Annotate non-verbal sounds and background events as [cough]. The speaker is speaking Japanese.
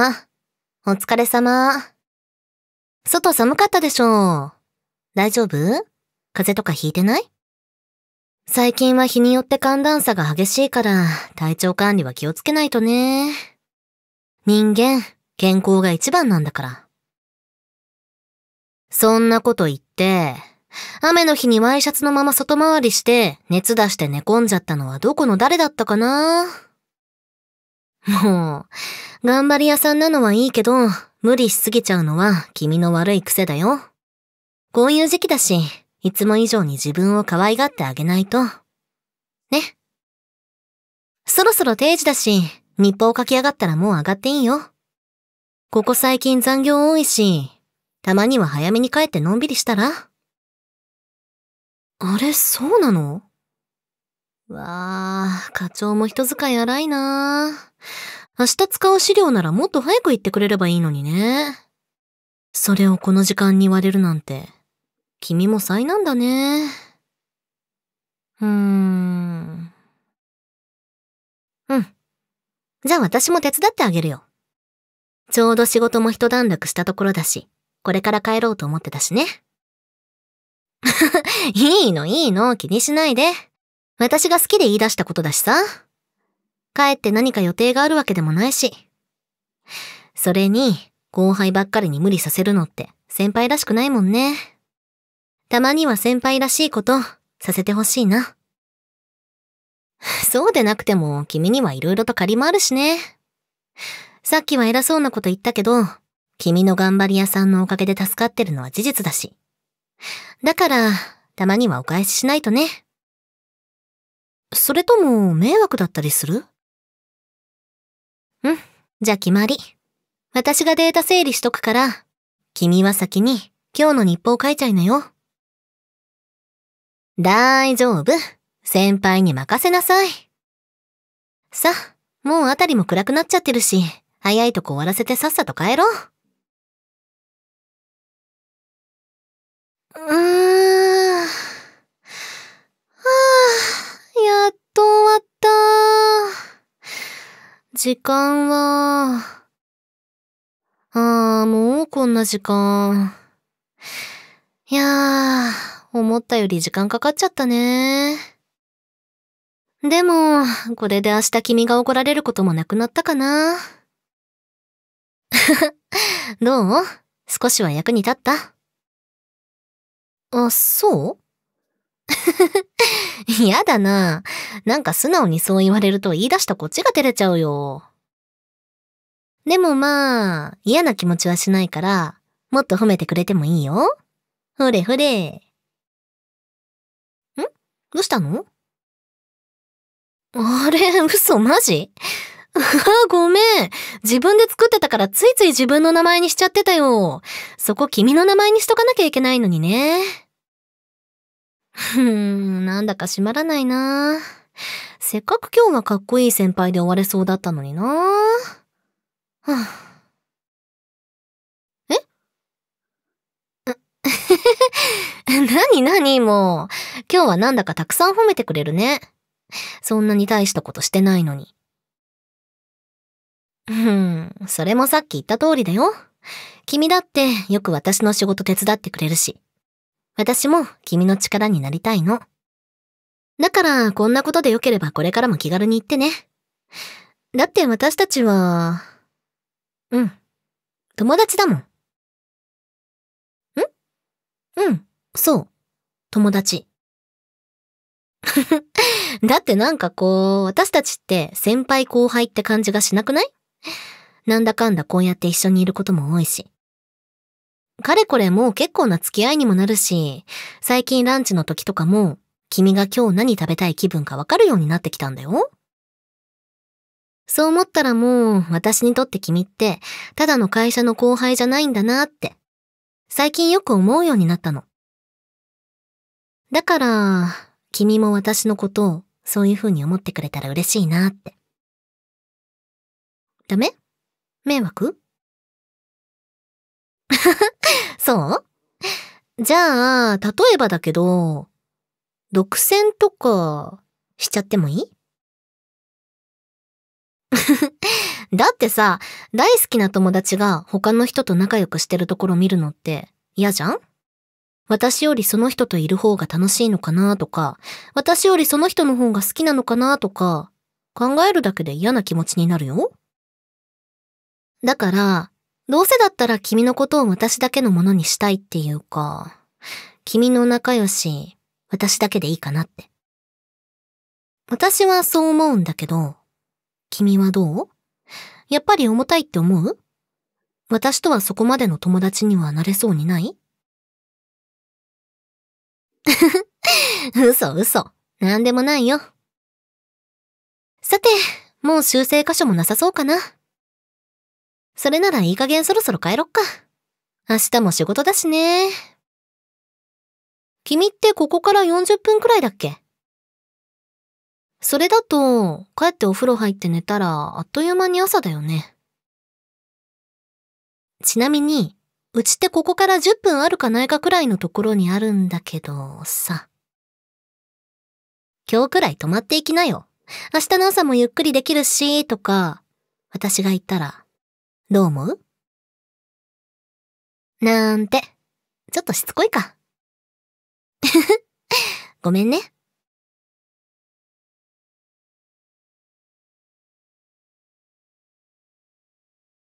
あ、お疲れ様。外寒かったでしょう。大丈夫風邪とかひいてない最近は日によって寒暖差が激しいから体調管理は気をつけないとね。人間、健康が一番なんだから。そんなこと言って、雨の日にワイシャツのまま外回りして熱出して寝込んじゃったのはどこの誰だったかなもう、頑張り屋さんなのはいいけど、無理しすぎちゃうのは君の悪い癖だよ。こういう時期だし、いつも以上に自分を可愛がってあげないと。ね。そろそろ定時だし、日報書き上がったらもう上がっていいよ。ここ最近残業多いし、たまには早めに帰ってのんびりしたらあれ、そうなのわあ、課長も人使い荒いな明日使う資料ならもっと早く言ってくれればいいのにね。それをこの時間に言われるなんて、君も災難だね。うーん。うん。じゃあ私も手伝ってあげるよ。ちょうど仕事も一段落したところだし、これから帰ろうと思ってたしね。[laughs] いいのいいの、気にしないで。私が好きで言い出したことだしさ。帰って何か予定があるわけでもないし。それに、後輩ばっかりに無理させるのって先輩らしくないもんね。たまには先輩らしいことさせてほしいな。そうでなくても君には色々と借りもあるしね。さっきは偉そうなこと言ったけど、君の頑張り屋さんのおかげで助かってるのは事実だし。だから、たまにはお返ししないとね。それとも迷惑だったりするうん、じゃあ決まり。私がデータ整理しとくから、君は先に今日の日報書いちゃいなよ。大丈夫。先輩に任せなさい。さ、もうあたりも暗くなっちゃってるし、早いとこ終わらせてさっさと帰ろう。うーん。はぁ。と終わった。時間は、ああ、もうこんな時間。いやー、思ったより時間かかっちゃったね。でも、これで明日君が怒られることもなくなったかな。[laughs] どう少しは役に立ったあ、そう [laughs] 嫌だな。なんか素直にそう言われると言い出したこっちが照れちゃうよ。でもまあ、嫌な気持ちはしないから、もっと褒めてくれてもいいよ。ほれほれ。んどうしたのあれ、嘘、マジああ、ごめん。自分で作ってたからついつい自分の名前にしちゃってたよ。そこ君の名前にしとかなきゃいけないのにね。ふん、なんだか閉まらないなせっかく今日はかっこいい先輩で終われそうだったのになはあ、えなになにもう。今日はなんだかたくさん褒めてくれるね。そんなに大したことしてないのに。うん、それもさっき言った通りだよ。君だってよく私の仕事手伝ってくれるし。私も君の力になりたいの。だから、こんなことでよければこれからも気軽に言ってね。だって私たちは、うん。友達だもん。んうん。そう。友達。[laughs] だってなんかこう、私たちって先輩後輩って感じがしなくないなんだかんだこうやって一緒にいることも多いし。かれこれもう結構な付き合いにもなるし、最近ランチの時とかも、君が今日何食べたい気分かわかるようになってきたんだよ。そう思ったらもう、私にとって君って、ただの会社の後輩じゃないんだなって、最近よく思うようになったの。だから、君も私のことを、そういう風に思ってくれたら嬉しいなって。ダメ迷惑そうじゃあ、例えばだけど、独占とかしちゃってもいい [laughs] だってさ、大好きな友達が他の人と仲良くしてるところ見るのって嫌じゃん私よりその人といる方が楽しいのかなとか、私よりその人の方が好きなのかなとか、考えるだけで嫌な気持ちになるよ。だから、どうせだったら君のことを私だけのものにしたいっていうか、君の仲良し、私だけでいいかなって。私はそう思うんだけど、君はどうやっぱり重たいって思う私とはそこまでの友達にはなれそうにない [laughs] 嘘嘘。なんでもないよ。さて、もう修正箇所もなさそうかな。それならいい加減そろそろ帰ろっか。明日も仕事だしね。君ってここから40分くらいだっけそれだと、帰ってお風呂入って寝たら、あっという間に朝だよね。ちなみに、うちってここから10分あるかないかくらいのところにあるんだけどさ。今日くらい泊まっていきなよ。明日の朝もゆっくりできるし、とか、私が言ったら、どう思うなんて、ちょっとしつこいか。[laughs] ごめんね。